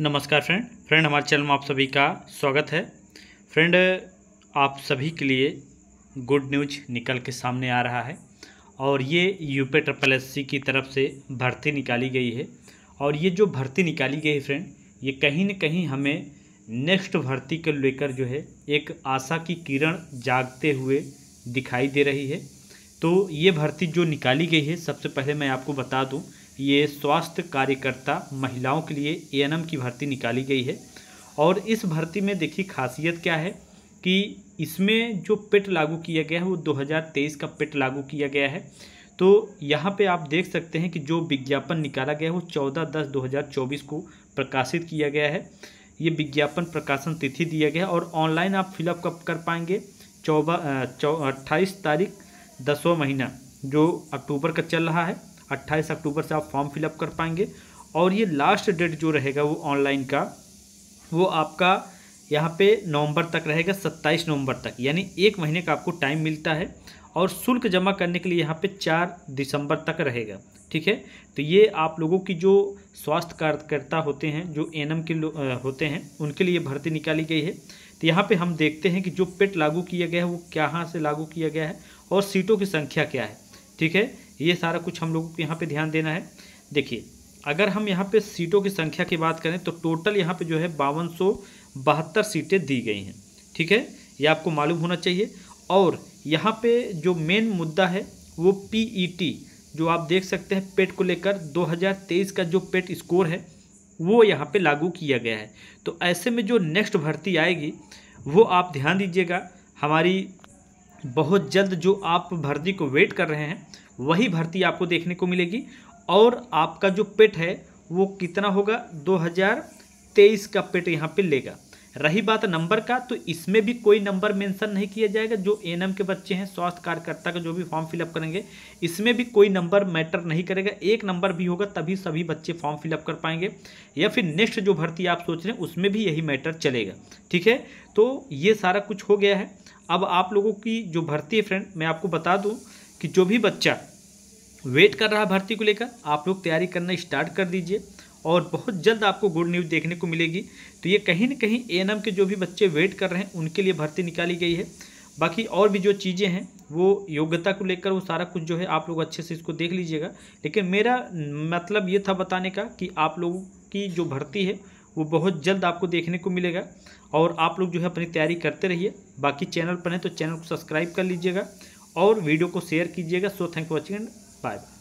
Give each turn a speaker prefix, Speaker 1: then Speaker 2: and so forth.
Speaker 1: नमस्कार friend friend हमारे channel में आप सभी का स्वागत है फ्रेंड आप सभी के लिए गुड न्यूज निकल के सामने आ रहा है और ये यूपी ट्रिपल एस की तरफ से भर्ती निकाली गई है और ये जो भर्ती निकाली गई है फ्रेंड ये कहीं न कहीं हमें नेक्स्ट भर्ती को लेकर जो है एक आशा की किरण जागते हुए दिखाई दे रही है तो ये भर्ती जो निकाली गई है सबसे पहले मैं आपको बता दूँ ये स्वास्थ्य कार्यकर्ता महिलाओं के लिए ए की भर्ती निकाली गई है और इस भर्ती में देखिए खासियत क्या है कि इसमें जो पिट लागू किया गया है वो 2023 का पिट लागू किया गया है तो यहाँ पे आप देख सकते हैं कि जो विज्ञापन निकाला गया है वो चौदह दस 2024 को प्रकाशित किया गया है ये विज्ञापन प्रकाशन तिथि दिया गया है और ऑनलाइन आप फिलअप कब कर पाएंगे चौबा चौ अट्ठाईस तारीख दसवा महीना जो अक्टूबर का चल रहा है अट्ठाईस अक्टूबर से आप फॉर्म फिलअप कर पाएंगे और ये लास्ट डेट जो रहेगा वो ऑनलाइन का वो आपका यहाँ पे नवंबर तक रहेगा 27 नवंबर तक यानी एक महीने का आपको टाइम मिलता है और शुल्क जमा करने के लिए यहाँ पे 4 दिसंबर तक रहेगा ठीक है तो ये आप लोगों की जो स्वास्थ्य कार्यकर्ता होते हैं जो एनएम के होते हैं उनके लिए भर्ती निकाली गई है तो यहाँ पे हम देखते हैं कि जो पेट लागू किया गया है वो कहाँ से लागू किया गया है और सीटों की संख्या क्या है ठीक है ये सारा कुछ हम लोगों को यहाँ पे ध्यान देना है देखिए अगर हम यहाँ पे सीटों की संख्या की बात करें तो टोटल यहाँ पे जो है बावन सीटें दी गई हैं ठीक है ये आपको मालूम होना चाहिए और यहाँ पे जो मेन मुद्दा है वो पी e जो आप देख सकते हैं पेट को लेकर 2023 का जो पेट स्कोर है वो यहाँ पे लागू किया गया है तो ऐसे में जो नेक्स्ट भर्ती आएगी वो आप ध्यान दीजिएगा हमारी बहुत जल्द जो आप भर्ती को वेट कर रहे हैं वही भर्ती आपको देखने को मिलेगी और आपका जो पेट है वो कितना होगा 2023 का पेट यहाँ पे लेगा रही बात नंबर का तो इसमें भी कोई नंबर मेंशन नहीं किया जाएगा जो एनएम के बच्चे हैं स्वास्थ्य कार्यकर्ता का जो भी फॉर्म फिलअप करेंगे इसमें भी कोई नंबर मैटर नहीं करेगा एक नंबर भी होगा तभी सभी बच्चे फॉर्म फिलअप कर पाएंगे या फिर नेक्स्ट जो भर्ती आप सोच रहे हैं उसमें भी यही मैटर चलेगा ठीक है तो ये सारा कुछ हो गया है अब आप लोगों की जो भर्ती है फ्रेंड मैं आपको बता दूँ कि जो भी बच्चा वेट कर रहा भर्ती को लेकर आप लोग तैयारी करना स्टार्ट कर दीजिए और बहुत जल्द आपको गुड न्यूज़ देखने को मिलेगी तो ये कहीं ना कहीं ए के जो भी बच्चे वेट कर रहे हैं उनके लिए भर्ती निकाली गई है बाकी और भी जो चीज़ें हैं वो योग्यता को लेकर वो सारा कुछ जो है आप लोग अच्छे से इसको देख लीजिएगा लेकिन मेरा मतलब ये था बताने का कि आप लोगों की जो भर्ती है वो बहुत जल्द आपको देखने को मिलेगा और आप लोग जो है अपनी तैयारी करते रहिए बाकी चैनल पर हैं तो चैनल को सब्सक्राइब कर लीजिएगा और वीडियो को शेयर कीजिएगा so thank for watching bye bye